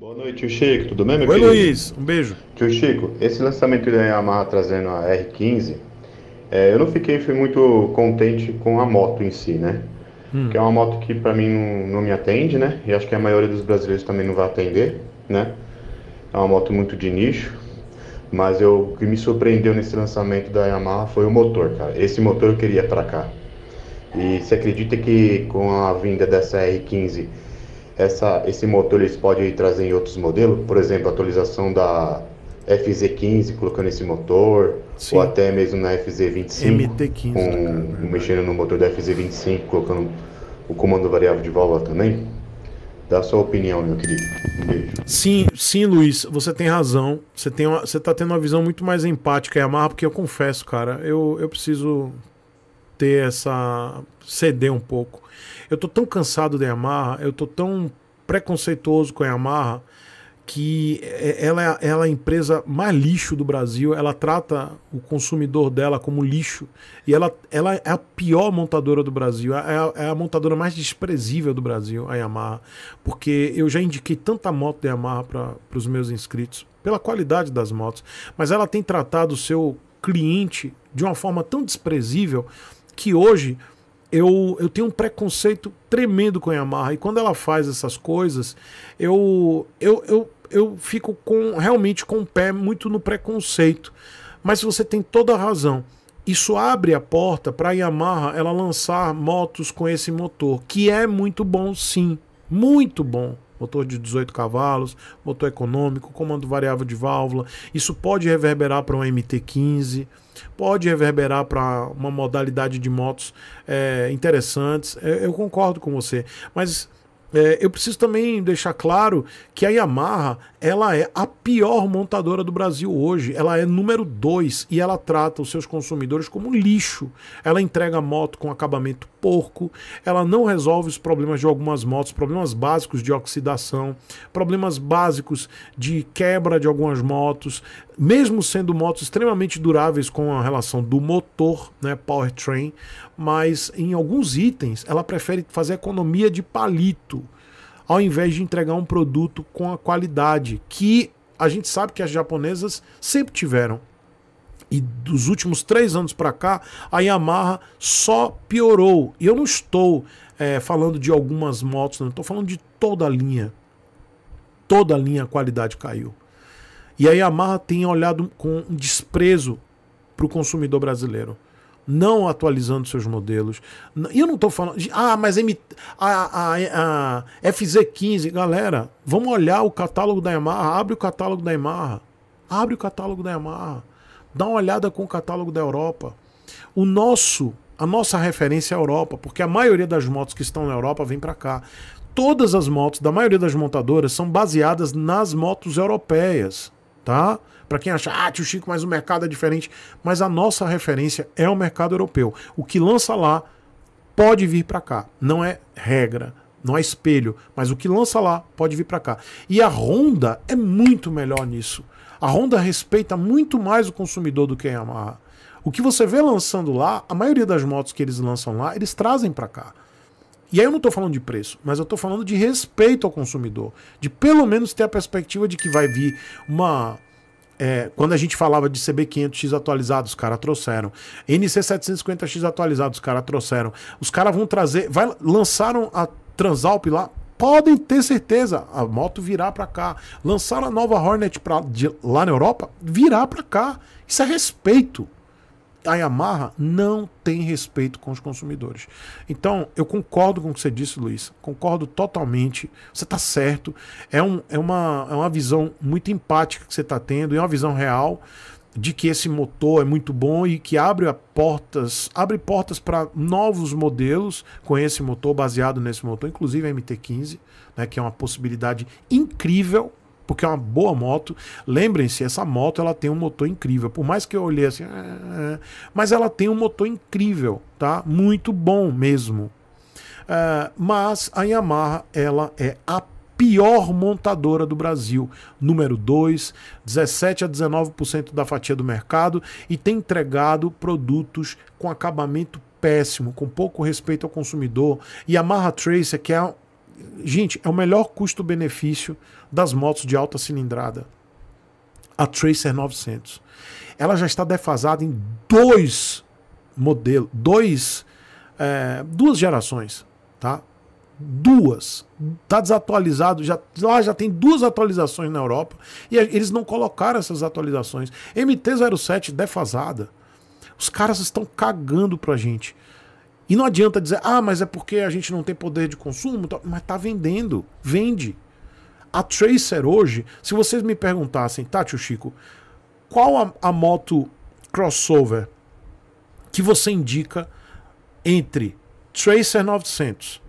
Boa noite, tio Chico. Tudo bem, meu Oi, querido? Luiz. Um beijo. Tio Chico, esse lançamento da Yamaha trazendo a R15, é, eu não fiquei fui muito contente com a moto em si, né? Hum. Que é uma moto que para mim não, não, me atende, né? E acho que a maioria dos brasileiros também não vai atender, né? É uma moto muito de nicho. Mas eu, o que me surpreendeu nesse lançamento da Yamaha foi o motor, cara. Esse motor eu queria para cá. E você acredita que com a vinda dessa R15 essa, esse motor eles podem trazer em outros modelos, por exemplo, atualização da FZ15 colocando esse motor, Sim. ou até mesmo na FZ25, MT15, com, cara, é mexendo no motor da FZ25, colocando o comando variável de válvula também. Dá a sua opinião, meu querido. Um beijo. Sim, sim, Luiz, você tem razão. Você, tem uma, você tá tendo uma visão muito mais empática, e amarra, porque eu confesso, cara, eu, eu preciso ter essa. ceder um pouco. Eu tô tão cansado da Yamaha, eu tô tão preconceituoso com a Yamaha, que é, ela, é, ela é a empresa mais lixo do Brasil, ela trata o consumidor dela como lixo. E ela, ela é a pior montadora do Brasil, é a, é, é a montadora mais desprezível do Brasil, a Yamaha. Porque eu já indiquei tanta moto da Yamaha para os meus inscritos, pela qualidade das motos, mas ela tem tratado o seu cliente de uma forma tão desprezível que hoje eu, eu tenho um preconceito tremendo com a Yamaha. E quando ela faz essas coisas, eu, eu, eu, eu fico com realmente com o pé muito no preconceito. Mas você tem toda a razão. Isso abre a porta para a Yamaha ela lançar motos com esse motor, que é muito bom, sim. Muito bom motor de 18 cavalos, motor econômico, comando variável de válvula. Isso pode reverberar para um MT-15, pode reverberar para uma modalidade de motos é, interessantes. Eu, eu concordo com você, mas é, eu preciso também deixar claro que a Yamaha ela é a pior montadora do Brasil hoje. Ela é número 2 e ela trata os seus consumidores como lixo. Ela entrega moto com acabamento porco, ela não resolve os problemas de algumas motos, problemas básicos de oxidação, problemas básicos de quebra de algumas motos, mesmo sendo motos extremamente duráveis com a relação do motor, né, powertrain, mas em alguns itens ela prefere fazer economia de palito ao invés de entregar um produto com a qualidade que a gente sabe que as japonesas sempre tiveram. E dos últimos três anos para cá, a Yamaha só piorou. E eu não estou é, falando de algumas motos, não. Estou falando de toda a linha. Toda a linha a qualidade caiu. E a Yamaha tem olhado com desprezo para o consumidor brasileiro não atualizando seus modelos. E eu não estou falando. Ah, mas M, a, a, a FZ15, galera, vamos olhar o catálogo da Yamaha. Abre o catálogo da Yamaha. Abre o catálogo da Yamaha. Dá uma olhada com o catálogo da Europa. O nosso, a nossa referência é a Europa, porque a maioria das motos que estão na Europa vem para cá. Todas as motos da maioria das montadoras são baseadas nas motos europeias, tá? Para quem acha, ah, tio Chico, mas o mercado é diferente. Mas a nossa referência é o mercado europeu. O que lança lá pode vir para cá. Não é regra, não é espelho, mas o que lança lá pode vir para cá. E a Honda é muito melhor nisso. A Honda respeita muito mais o consumidor do que a Yamaha. O que você vê lançando lá, a maioria das motos que eles lançam lá, eles trazem para cá. E aí eu não estou falando de preço, mas eu estou falando de respeito ao consumidor, de pelo menos ter a perspectiva de que vai vir uma é, quando a gente falava de CB500X atualizado, os caras trouxeram. NC750X atualizado, os caras trouxeram. Os caras vão trazer. Vai, lançaram a Transalp lá. Podem ter certeza, a moto virá para cá. Lançaram a nova Hornet pra, de, lá na Europa, virá para cá. Isso é respeito a Yamaha não tem respeito com os consumidores. Então, eu concordo com o que você disse, Luiz. Concordo totalmente. Você está certo. É, um, é, uma, é uma visão muito empática que você está tendo, é uma visão real de que esse motor é muito bom e que abre portas abre portas para novos modelos com esse motor baseado nesse motor inclusive a MT15 né, que é uma possibilidade incrível porque é uma boa moto. Lembrem-se, essa moto ela tem um motor incrível. Por mais que eu olhei assim, ah, ah, ah", mas ela tem um motor incrível, tá? Muito bom mesmo. mas a Yamaha ela é a pior montadora do Brasil, número 2, 17 a 19% da fatia do mercado e tem entregado produtos com acabamento péssimo, com pouco respeito ao consumidor. E a Yamaha Tracer, que é gente, é o melhor custo-benefício das motos de alta cilindrada. A Tracer 900. Ela já está defasada em dois modelos, dois, é, duas gerações, tá? Duas. Está desatualizado, já, lá já tem duas atualizações na Europa e a, eles não colocaram essas atualizações. MT-07 defasada. Os caras estão cagando pra gente. E não adianta dizer, ah, mas é porque a gente não tem poder de consumo, mas tá vendendo, vende. A Tracer hoje, se vocês me perguntassem, Tati, o Chico, qual a, a moto crossover que você indica entre Tracer 900?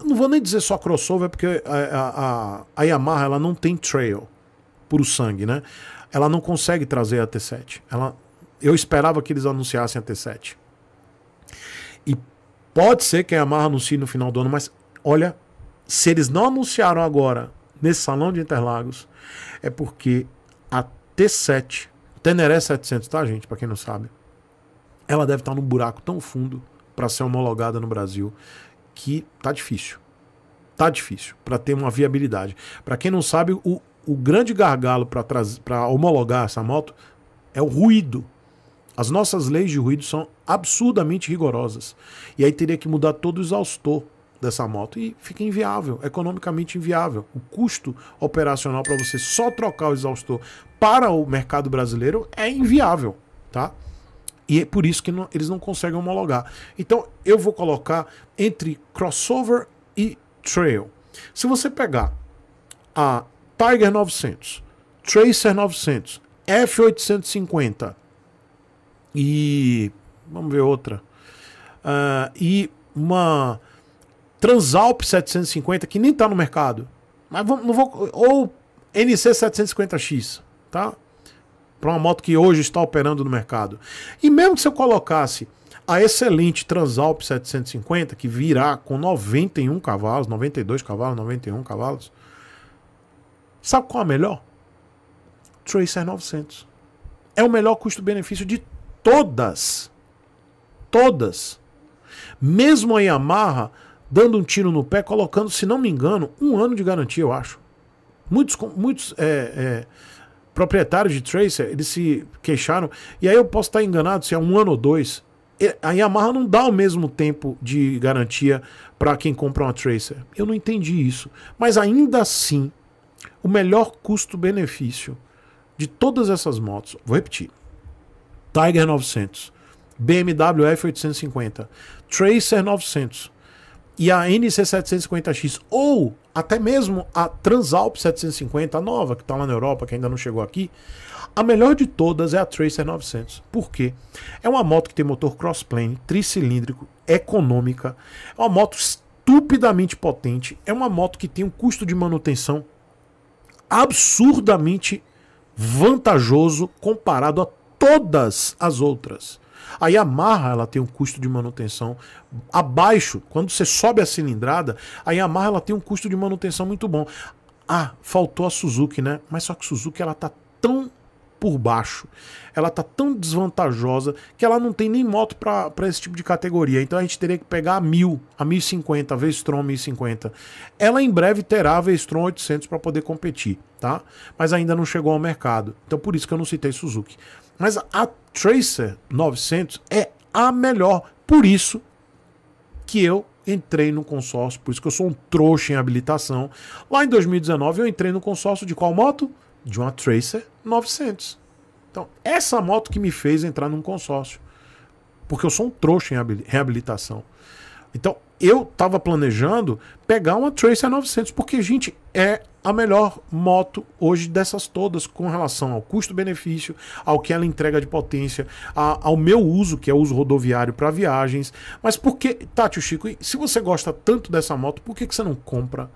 Eu não vou nem dizer só crossover, porque a, a, a Yamaha ela não tem trail puro sangue, né? Ela não consegue trazer a T7. Ela, eu esperava que eles anunciassem a T7. E pode ser que a Yamaha anuncie no final do ano, mas olha, se eles não anunciaram agora nesse salão de Interlagos, é porque a T7, Teneré 700, tá, gente? Para quem não sabe, ela deve estar num buraco tão fundo para ser homologada no Brasil que tá difícil. Tá difícil para ter uma viabilidade. Para quem não sabe, o, o grande gargalo para homologar essa moto é o ruído as nossas leis de ruído são absurdamente rigorosas. E aí teria que mudar todo o exaustor dessa moto. E fica inviável, economicamente inviável. O custo operacional para você só trocar o exaustor para o mercado brasileiro é inviável, tá? E é por isso que não, eles não conseguem homologar. Então eu vou colocar entre crossover e trail. Se você pegar a Tiger 900, Tracer 900, F850 e. Vamos ver outra. Uh, e uma Transalp 750 que nem tá no mercado. Mas vamos, não vou. Ou NC 750X, tá? Para uma moto que hoje está operando no mercado. E mesmo que você colocasse a excelente Transalp 750, que virá com 91 cavalos, 92 cavalos, 91 cavalos. Sabe qual é a melhor? Tracer 900. É o melhor custo-benefício de todas. Todas. Mesmo a Yamaha dando um tiro no pé, colocando, se não me engano, um ano de garantia, eu acho. Muitos, muitos é, é, proprietários de Tracer, eles se queixaram. E aí eu posso estar enganado se é um ano ou dois. A Yamaha não dá o mesmo tempo de garantia para quem compra uma Tracer. Eu não entendi isso. Mas ainda assim, o melhor custo-benefício de todas essas motos, vou repetir, Tiger 900, BMW F850, Tracer 900 e a NC750X ou até mesmo a Transalp 750, a nova que está lá na Europa, que ainda não chegou aqui, a melhor de todas é a Tracer 900. Por quê? É uma moto que tem motor crossplane, tricilíndrico, econômica, é uma moto estupidamente potente, é uma moto que tem um custo de manutenção absurdamente vantajoso comparado a todas as outras. Aí a marra ela tem um custo de manutenção abaixo. Quando você sobe a cilindrada, aí a marra ela tem um custo de manutenção muito bom. Ah, faltou a Suzuki, né? Mas só que Suzuki ela tá tão por baixo. Ela tá tão desvantajosa que ela não tem nem moto para esse tipo de categoria. Então a gente teria que pegar a 1000, a 1050, a Vestron 1050. Ela em breve terá a Vestron 800 para poder competir, tá? Mas ainda não chegou ao mercado. Então por isso que eu não citei Suzuki. Mas a Tracer 900 é a melhor. Por isso que eu entrei no consórcio, por isso que eu sou um trouxa em habilitação. Lá em 2019 eu entrei no consórcio de qual moto? De uma Tracer 900. Então, essa moto que me fez entrar num consórcio. Porque eu sou um trouxa em reabilitação. Então, eu estava planejando pegar uma Tracer 900, porque, gente, é a melhor moto hoje dessas todas com relação ao custo-benefício, ao que ela entrega de potência, a, ao meu uso, que é o uso rodoviário para viagens. Mas por que, Tati, Chico, se você gosta tanto dessa moto, por que, que você não compra?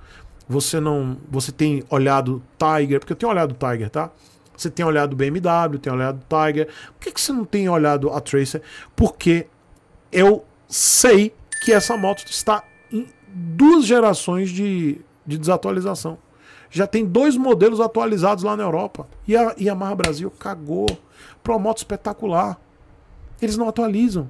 Você não. Você tem olhado Tiger, porque eu tenho olhado Tiger, tá? Você tem olhado BMW, tem olhado Tiger. Por que, que você não tem olhado a Tracer? Porque eu sei que essa moto está em duas gerações de, de desatualização. Já tem dois modelos atualizados lá na Europa. E a Yamaha Brasil cagou. Pro moto espetacular. Eles não atualizam.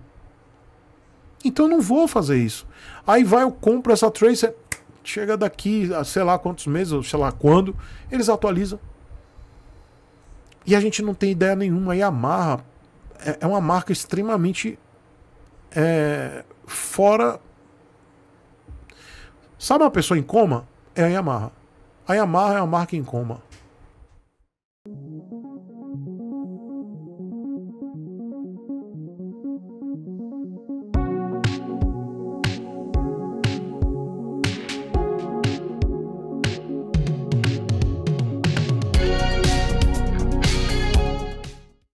Então eu não vou fazer isso. Aí vai, eu compro essa Tracer. Chega daqui, a sei lá quantos meses, ou sei lá quando. Eles atualizam. E a gente não tem ideia nenhuma. E a Yamaha é, é uma marca extremamente é, fora. Sabe uma pessoa em coma? É a Yamaha. A Yamaha é uma marca em coma.